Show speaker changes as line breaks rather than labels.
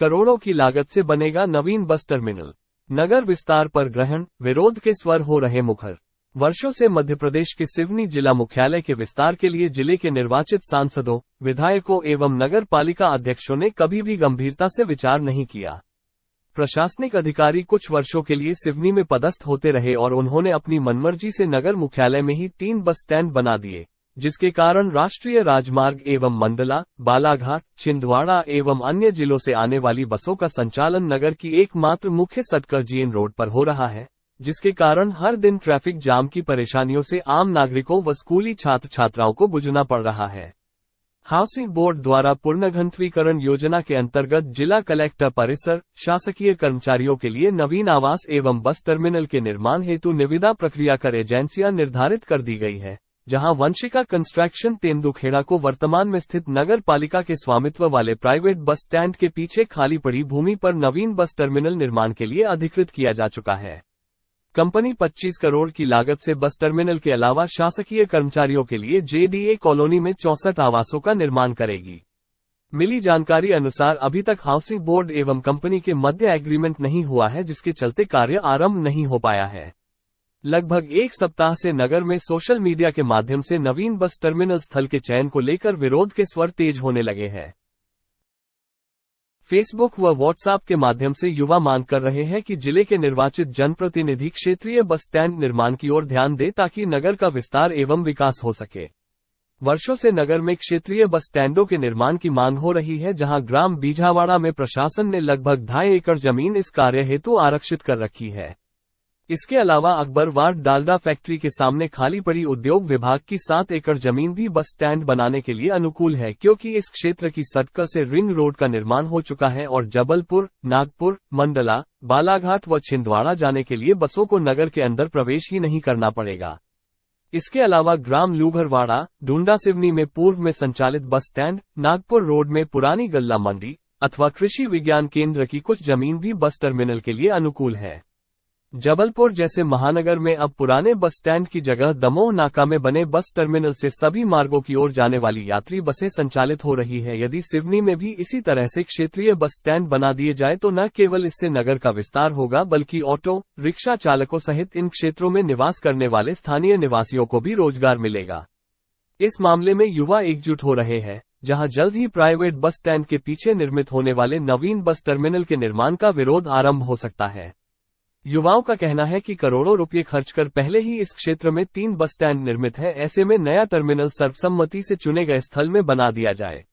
करोड़ों की लागत से बनेगा नवीन बस टर्मिनल नगर विस्तार पर ग्रहण विरोध के स्वर हो रहे मुखर वर्षों से मध्य प्रदेश के सिवनी जिला मुख्यालय के विस्तार के लिए जिले के निर्वाचित सांसदों विधायकों एवं नगर पालिका अध्यक्षों ने कभी भी गंभीरता से विचार नहीं किया प्रशासनिक अधिकारी कुछ वर्षों के लिए सिवनी में पदस्थ होते रहे और उन्होंने अपनी मनमर्जी से नगर मुख्यालय में ही तीन बस स्टैंड बना दिए जिसके कारण राष्ट्रीय राजमार्ग एवं मंडला बालाघाट छिंदवाड़ा एवं अन्य जिलों से आने वाली बसों का संचालन नगर की एकमात्र मुख्य सड़कर जी रोड पर हो रहा है जिसके कारण हर दिन ट्रैफिक जाम की परेशानियों से आम नागरिकों व स्कूली छात्र छात्राओं को बुझना पड़ रहा है हाउसिंग बोर्ड द्वारा पुनर्घंतवीकरण योजना के अंतर्गत जिला कलेक्टर परिसर शासकीय कर्मचारियों के लिए नवीन आवास एवं बस टर्मिनल के निर्माण हेतु निविदा प्रक्रिया कर एजेंसियां निर्धारित कर दी गई है जहां वंशिका कंस्ट्रक्शन तेंदुखेड़ा को वर्तमान में स्थित नगर पालिका के स्वामित्व वाले प्राइवेट बस स्टैंड के पीछे खाली पड़ी भूमि पर नवीन बस टर्मिनल निर्माण के लिए अधिकृत किया जा चुका है कंपनी 25 करोड़ की लागत से बस टर्मिनल के अलावा शासकीय कर्मचारियों के लिए जेडीए कॉलोनी में चौसठ आवासों का निर्माण करेगी मिली जानकारी अनुसार अभी तक हाउसिंग बोर्ड एवं कंपनी के मध्य एग्रीमेंट नहीं हुआ है जिसके चलते कार्य आरंभ नहीं हो पाया है लगभग एक सप्ताह से नगर में सोशल मीडिया के माध्यम से नवीन बस टर्मिनल स्थल के चयन को लेकर विरोध के स्वर तेज होने लगे हैं फेसबुक व व्हाट्सएप के माध्यम से युवा मांग कर रहे हैं कि जिले के निर्वाचित जनप्रतिनिधि क्षेत्रीय बस स्टैंड निर्माण की ओर ध्यान दें ताकि नगर का विस्तार एवं विकास हो सके वर्षों से नगर में क्षेत्रीय बस स्टैंडों के निर्माण की मांग हो रही है जहां ग्राम बीझावाड़ा में प्रशासन ने लगभग ढाई एकड़ जमीन इस कार्य हेतु आरक्षित कर रखी है इसके अलावा अकबर वार्ड डालडा फैक्ट्री के सामने खाली पड़ी उद्योग विभाग की सात एकड़ जमीन भी बस स्टैंड बनाने के लिए अनुकूल है क्योंकि इस क्षेत्र की सड़क से रिंग रोड का निर्माण हो चुका है और जबलपुर नागपुर मंडला बालाघाट व छिंदवाड़ा जाने के लिए बसों को नगर के अंदर प्रवेश ही नहीं करना पड़ेगा इसके अलावा ग्राम लूघरवाड़ा डूडा सिवनी में पूर्व में संचालित बस स्टैंड नागपुर रोड में पुरानी गल्ला मंडी अथवा कृषि विज्ञान केंद्र की कुछ जमीन भी बस टर्मिनल के लिए अनुकूल है जबलपुर जैसे महानगर में अब पुराने बस स्टैंड की जगह दमोह नाका में बने बस टर्मिनल से सभी मार्गों की ओर जाने वाली यात्री बसें संचालित हो रही है यदि सिवनी में भी इसी तरह से क्षेत्रीय बस स्टैंड बना दिए जाए तो न केवल इससे नगर का विस्तार होगा बल्कि ऑटो रिक्शा चालकों सहित इन क्षेत्रों में निवास करने वाले स्थानीय निवासियों को भी रोजगार मिलेगा इस मामले में युवा एकजुट हो रहे हैं जहां जल्द ही प्राइवेट बस स्टैंड के पीछे निर्मित होने वाले नवीन बस टर्मिनल के निर्माण का विरोध आरंभ हो सकता है युवाओं का कहना है कि करोड़ों रुपए खर्च कर पहले ही इस क्षेत्र में तीन बस स्टैंड निर्मित है ऐसे में नया टर्मिनल सर्वसम्मति से चुने गए स्थल में बना दिया जाए